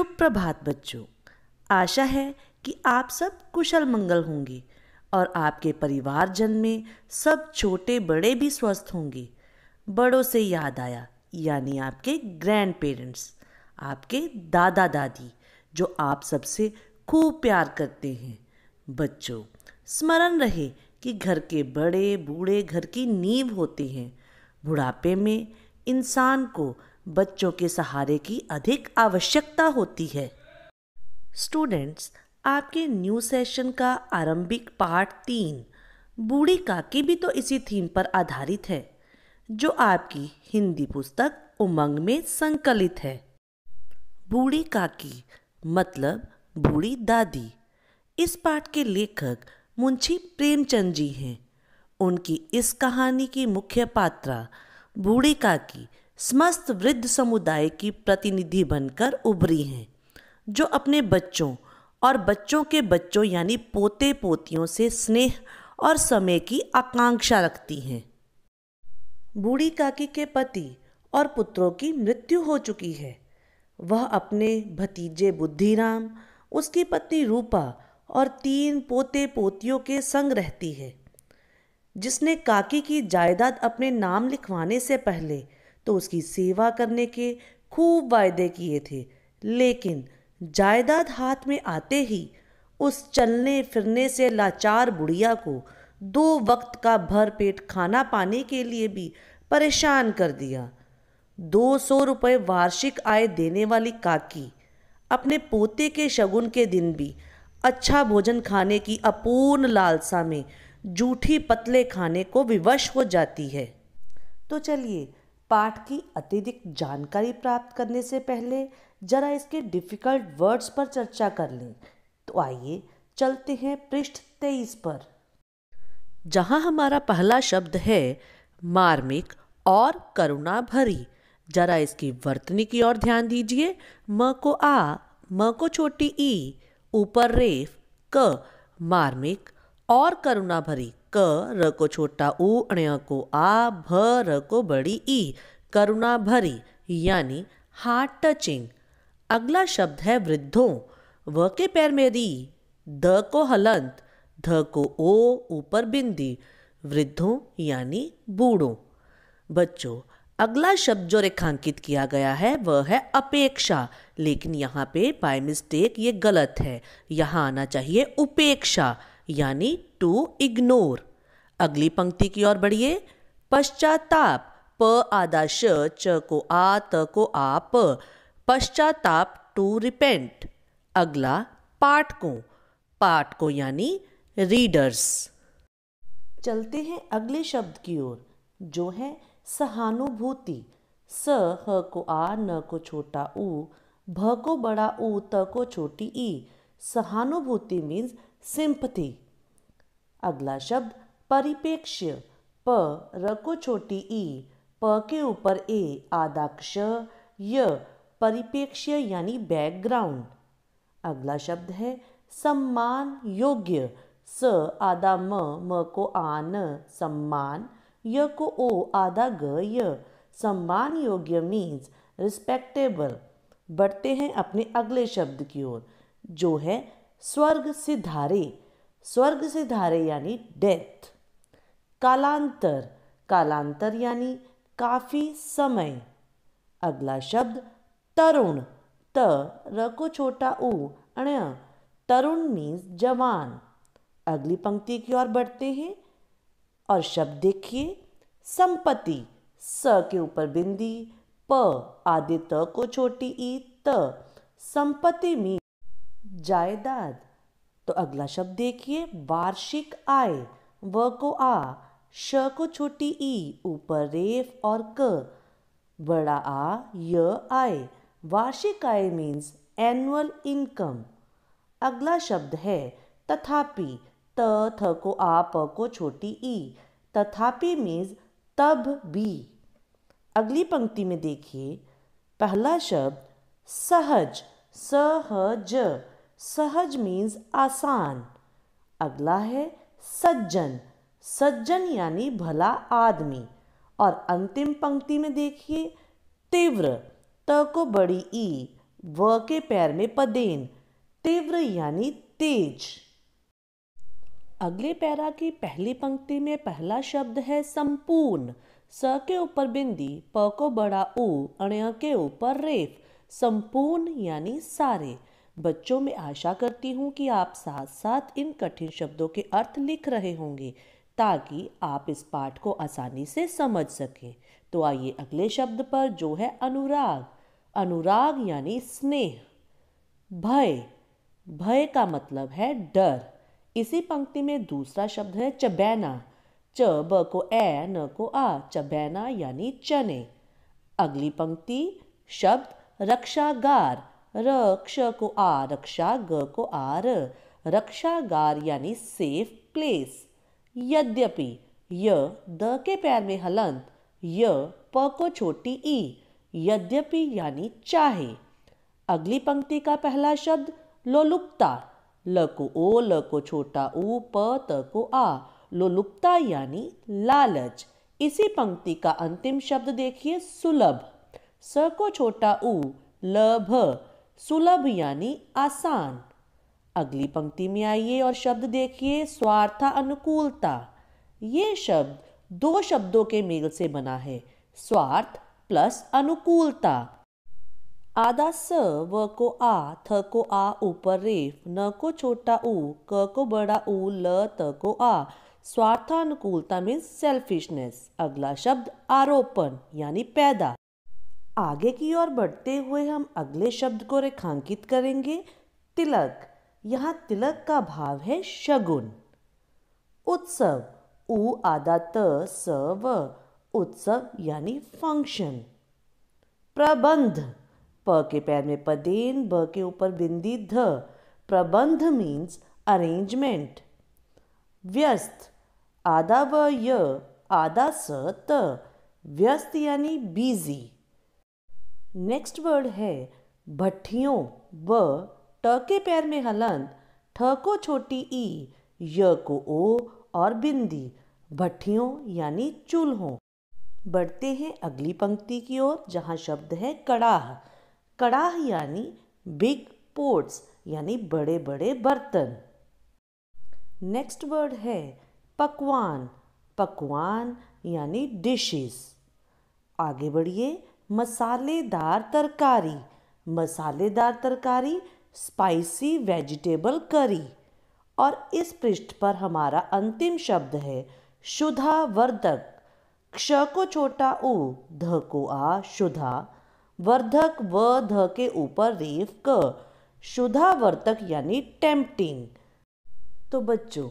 शुभ प्रभात बच्चों आशा है कि आप सब कुशल मंगल होंगे और आपके परिवारजन में सब छोटे बड़े भी स्वस्थ होंगे बड़ों से याद आया यानी आपके ग्रैंड पेरेंट्स आपके दादा दादी जो आप सबसे खूब प्यार करते हैं बच्चों स्मरण रहे कि घर के बड़े बूढ़े घर की नींव होते हैं बुढ़ापे में इंसान को बच्चों के सहारे की अधिक आवश्यकता होती है स्टूडेंट्स आपके न्यू सेशन का आरंभिक पार्ट तीन बूढ़ी काकी भी तो इसी थीम पर आधारित है जो आपकी हिंदी पुस्तक उमंग में संकलित है बूढ़ी काकी मतलब बूढ़ी दादी इस पाठ के लेखक मुंशी प्रेमचंद जी हैं उनकी इस कहानी की मुख्य पात्रा बूढ़ी काकी समस्त वृद्ध समुदाय की प्रतिनिधि बनकर उभरी हैं जो अपने बच्चों और बच्चों के बच्चों यानी पोते पोतियों से स्नेह और समय की आकांक्षा रखती हैं बूढ़ी काकी के पति और पुत्रों की मृत्यु हो चुकी है वह अपने भतीजे बुद्धिराम उसकी पत्नी रूपा और तीन पोते पोतियों के संग रहती है जिसने काकी की जायदाद अपने नाम लिखवाने से पहले तो उसकी सेवा करने के खूब वायदे किए थे लेकिन जायदाद हाथ में आते ही उस चलने फिरने से लाचार बुढ़िया को दो वक्त का भर पेट खाना पाने के लिए भी परेशान कर दिया दो सौ रुपये वार्षिक आय देने वाली काकी अपने पोते के शगुन के दिन भी अच्छा भोजन खाने की अपूर्ण लालसा में जूठी पतले खाने को विवश हो जाती है तो चलिए पाठ की अतिरिक्त जानकारी प्राप्त करने से पहले जरा इसके डिफिकल्ट वर्ड्स पर चर्चा कर लें तो आइए चलते हैं पृष्ठ तेईस पर जहाँ हमारा पहला शब्द है मार्मिक और करुणा भरी जरा इसकी वर्तनी की ओर ध्यान दीजिए म को आ म को छोटी ई ऊपर रेफ क मार्मिक और करुणा भरी क र को छोटा उ अण को आ भ र को बड़ी ई करुणा भरी यानी हार्ट टचिंग अगला शब्द है वृद्धों व के पैर में री द को हलंत ध को ओ ऊपर बिंदी वृद्धों यानी बूढ़ों बच्चों अगला शब्द जो रेखांकित किया गया है वह है अपेक्षा लेकिन यहाँ पे बाय मिस्टेक ये गलत है यहाँ आना चाहिए उपेक्षा यानी टू इग्नोर अगली पंक्ति की ओर बढ़िए पश्चाताप प आदा श च को आ त को आ पश्चाताप टू रिपेंट अगला को पाठ को यानी रीडर्स चलते हैं अगले शब्द की ओर जो है सहानुभूति स ह को आ न को छोटा ऊ भ को बड़ा ऊ त को छोटी ई सहानुभूति मीन्स सिंपति अगला शब्द परिपेक्ष्य प र को छोटी ई प के ऊपर ए आदाक्ष य परिपेक्ष्य यानी बैकग्राउंड अगला शब्द है सम्मान योग्य स आधा म म को आन सम्मान य को ओ आधा ग य सम्मान योग्य मीन्स रिस्पेक्टेबल बढ़ते हैं अपने अगले शब्द की ओर जो है स्वर्ग से धारे स्वर्ग से धारे यानी डेथ कालांतर कालांतर यानी काफ़ी समय अगला शब्द तरुण त र को छोटा ऊ अण्य तरुण मीन्स जवान अगली पंक्ति की ओर बढ़ते हैं और शब्द देखिए संपत्ति स के ऊपर बिंदी प आदि त को छोटी ई त संपत्ति मीन जायदाद तो अगला शब्द देखिए वार्षिक आय व को आ श को छोटी ई ऊपर रेफ और क बड़ा आ य आय वार्षिक आय मीन्स एनुअल इनकम अगला शब्द है तथापि त थ को आ प को छोटी ई तथापि मीन्स तब भी अगली पंक्ति में देखिए पहला शब्द सहज सहज सहज मीन्स आसान अगला है सज्जन सज्जन यानी भला आदमी और अंतिम पंक्ति में देखिए तीव्र त को बड़ी ई व के पैर में पदेन तीव्र यानी तेज अगले पैरा की पहली पंक्ति में पहला शब्द है संपूर्ण स के ऊपर बिंदी प को बड़ा ऊ अण्य के ऊपर रेफ संपूर्ण यानी सारे बच्चों में आशा करती हूँ कि आप साथ साथ इन कठिन शब्दों के अर्थ लिख रहे होंगे ताकि आप इस पाठ को आसानी से समझ सकें तो आइए अगले शब्द पर जो है अनुराग अनुराग यानी स्नेह भय भय का मतलब है डर इसी पंक्ति में दूसरा शब्द है चबैना च ब को ए न को आ चबैना यानी चने अगली पंक्ति शब्द रक्षागार र क्ष को आ रक्षा ग को आर रक्षागार यानी सेफ प्लेस यद्यपि य द के पैर में हलंत य प को छोटी ई यद्यपि यानी चाहे अगली पंक्ति का पहला शब्द लोलुपता ल को ओ ल को छोटा ऊ प त को आ लोलुपता यानी लालच इसी पंक्ति का अंतिम शब्द देखिए सुलभ स को छोटा ऊ ल भ सुलभ यानी आसान अगली पंक्ति में आइए और शब्द देखिए स्वार्थ अनुकूलता ये शब्द दो शब्दों के मेल से बना है स्वार्थ प्लस अनुकूलता आधा स व को आ थ को आ ऊपर रेफ न को छोटा ऊ क को बड़ा ऊ ल त को आ स्वार्थानुकूलता मीन्स सेल्फिशनेस अगला शब्द आरोपण यानी पैदा आगे की ओर बढ़ते हुए हम अगले शब्द को रेखांकित करेंगे तिलक यहाँ तिलक का भाव है शगुन उत्सव उ आदा त स व उत्सव यानी फंक्शन प्रबंध प के पैर में पदेन ब के ऊपर बिंदी ध प्रबंध मीन्स अरेंजमेंट व्यस्त आधा व य आधा स त व्यस्त यानी बिजी नेक्स्ट वर्ड है भट्टियों ब ट के पैर में हलन ठ को छोटी ई य को ओ और बिंदी भट्टियों यानी चूल्हों बढ़ते हैं अगली पंक्ति की ओर जहाँ शब्द है कड़ाह कड़ाह यानी बिग पोर्ट्स यानी बड़े बड़े बर्तन नेक्स्ट वर्ड है पकवान पकवान यानी डिशेस आगे बढ़िए मसालेदार तरकारी मसालेदार तरकारी स्पाइसी वेजिटेबल करी और इस पृष्ठ पर हमारा अंतिम शब्द है शुधा वर्धक क्ष को छोटा उ ध को आ शुधा वर्धक व ध के ऊपर रेफ क शुधा वर्तक यानी टेम्पटिंग तो बच्चों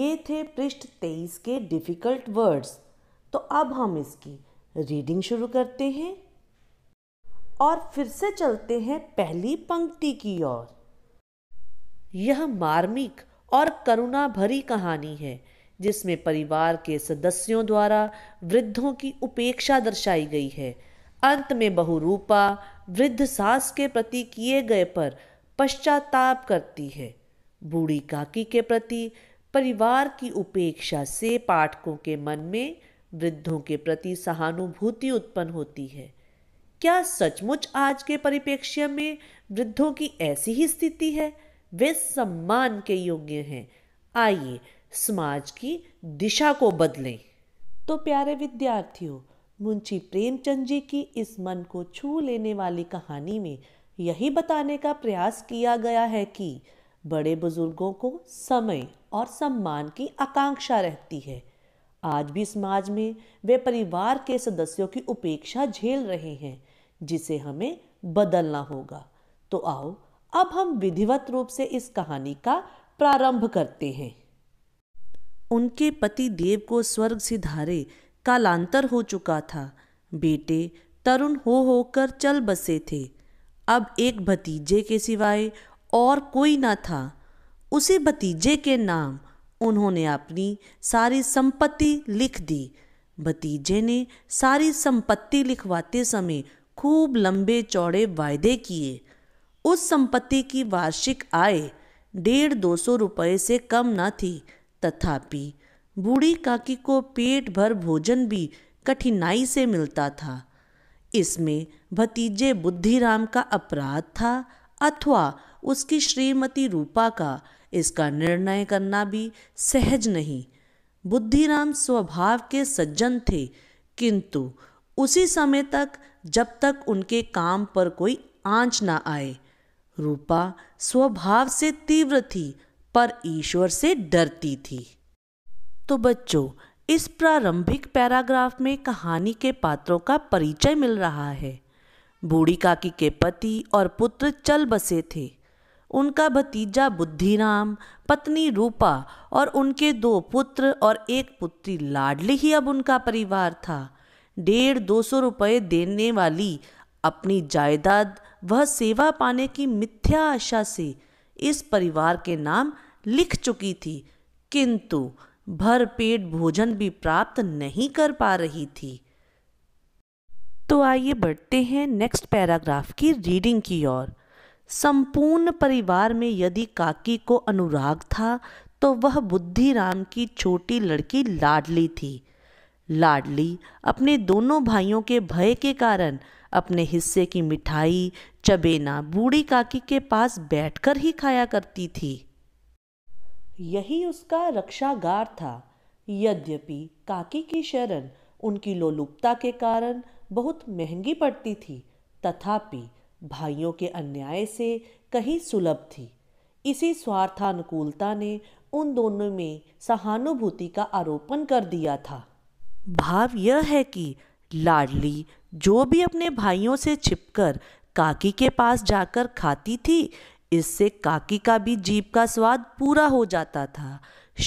ये थे पृष्ठ तेईस के डिफ़िकल्ट वर्ड्स तो अब हम इसकी रीडिंग शुरू करते हैं और फिर से चलते हैं पहली पंक्ति की ओर यह मार्मिक और करुणा भरी कहानी है जिसमें परिवार के सदस्यों द्वारा वृद्धों की उपेक्षा दर्शाई गई है अंत में बहुरूपा वृद्ध सास के प्रति किए गए पर पश्चाताप करती है बूढ़ी काकी के प्रति परिवार की उपेक्षा से पाठकों के मन में वृद्धों के प्रति सहानुभूति उत्पन्न होती है क्या सचमुच आज के परिप्रेक्ष्य में वृद्धों की ऐसी ही स्थिति है वे सम्मान के योग्य हैं आइए समाज की दिशा को बदलें तो प्यारे विद्यार्थियों मुंशी प्रेमचंद जी की इस मन को छू लेने वाली कहानी में यही बताने का प्रयास किया गया है कि बड़े बुजुर्गों को समय और सम्मान की आकांक्षा रहती है आज भी समाज में वे परिवार के सदस्यों की उपेक्षा झेल रहे हैं जिसे हमें बदलना होगा तो आओ अब हम विधिवत रूप से इस कहानी का प्रारंभ करते हैं उनके पति देव को स्वर्ग से धारे कालांतर हो चुका था बेटे तरुण हो होकर चल बसे थे अब एक भतीजे के सिवाय और कोई ना था उसी भतीजे के नाम उन्होंने अपनी सारी संपत्ति लिख दी भतीजे ने सारी संपत्ति लिखवाते समय खूब लंबे चौड़े वायदे किए उस संपत्ति की वार्षिक आय डेढ़ दो सौ रुपये से कम न थी तथापि बूढ़ी काकी को पेट भर भोजन भी कठिनाई से मिलता था इसमें भतीजे बुद्धिराम का अपराध था अथवा उसकी श्रीमती रूपा का इसका निर्णय करना भी सहज नहीं बुद्धिराम स्वभाव के सज्जन थे किंतु उसी समय तक जब तक उनके काम पर कोई आंच ना आए रूपा स्वभाव से तीव्र थी पर ईश्वर से डरती थी तो बच्चों इस प्रारंभिक पैराग्राफ में कहानी के पात्रों का परिचय मिल रहा है बूढ़ी काकी के पति और पुत्र चल बसे थे उनका भतीजा बुद्धिराम पत्नी रूपा और उनके दो पुत्र और एक पुत्री लाडली ही अब उनका परिवार था डेढ़ दो सौ रुपये देने वाली अपनी जायदाद वह सेवा पाने की मिथ्या आशा से इस परिवार के नाम लिख चुकी थी किंतु भर पेट भोजन भी प्राप्त नहीं कर पा रही थी तो आइए बढ़ते हैं नेक्स्ट पैराग्राफ की रीडिंग की ओर संपूर्ण परिवार में यदि काकी को अनुराग था तो वह बुद्धि राम की छोटी लड़की लाडली थी लाडली अपने दोनों भाइयों के भय के कारण अपने हिस्से की मिठाई चबेना बूढ़ी काकी के पास बैठकर ही खाया करती थी यही उसका रक्षागार था यद्यपि काकी की शरण उनकी लोलुपता के कारण बहुत महंगी पड़ती थी तथापि भाइयों के अन्याय से कहीं सुलभ थी इसी स्वार्थानुकूलता ने उन दोनों में सहानुभूति का आरोपण कर दिया था भाव यह है कि लाडली जो भी अपने भाइयों से छिपकर काकी के पास जाकर खाती थी इससे काकी का भी जीप का स्वाद पूरा हो जाता था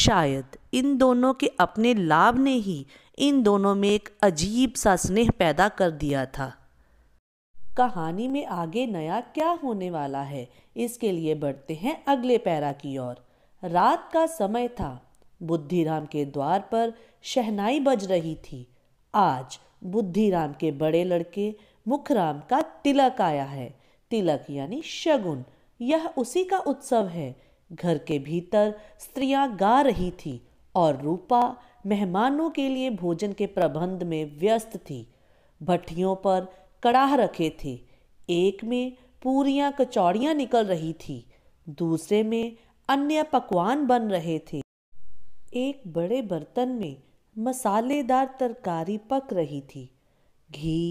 शायद इन दोनों के अपने लाभ ने ही इन दोनों में एक अजीब सा स्नेह पैदा कर दिया था कहानी में आगे नया क्या होने वाला है इसके लिए बढ़ते हैं अगले पैरा की ओर रात का समय था बुद्धिराम के द्वार पर शहनाई बज रही थी आज बुद्धिराम के बड़े लड़के मुखराम का तिलक आया है तिलक यानी शगुन यह उसी का उत्सव है घर के भीतर स्त्रियां गा रही थी और रूपा मेहमानों के लिए भोजन के प्रबंध में व्यस्त थी भट्टियों पर कड़ाह रखे थे एक में पूरियां कचौड़ियाँ निकल रही थी दूसरे में अन्य पकवान बन रहे थे एक बड़े बर्तन में मसालेदार तरकारी पक रही थी घी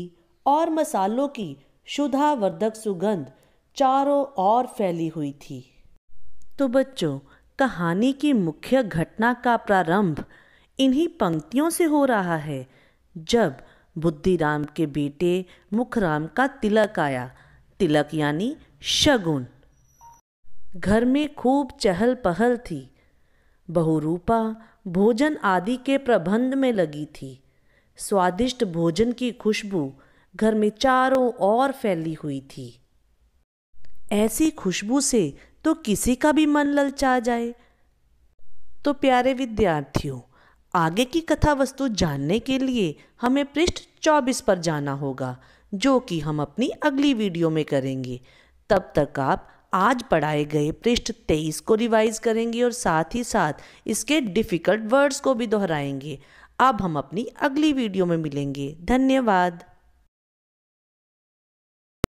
और मसालों की शुद्धावर्धक सुगंध चारों ओर फैली हुई थी तो बच्चों कहानी की मुख्य घटना का प्रारंभ इन्हीं पंक्तियों से हो रहा है जब बुद्धिराम के बेटे मुखराम का तिलक आया तिलक यानी शगुन घर में खूब चहल पहल थी बहुरूपा भोजन आदि के प्रबंध में लगी थी स्वादिष्ट भोजन की खुशबू घर में चारों ओर फैली हुई थी ऐसी खुशबू से तो किसी का भी मन ललचा जाए तो प्यारे विद्यार्थियों आगे की कथा वस्तु जानने के लिए हमें पृष्ठ चौबीस पर जाना होगा जो कि हम अपनी अगली वीडियो में करेंगे तब तक आप आज पढ़ाए गए पृष्ठ तेईस को रिवाइज करेंगे और साथ ही साथ इसके डिफ़िकल्ट वर्ड्स को भी दोहराएंगे अब हम अपनी अगली वीडियो में मिलेंगे धन्यवाद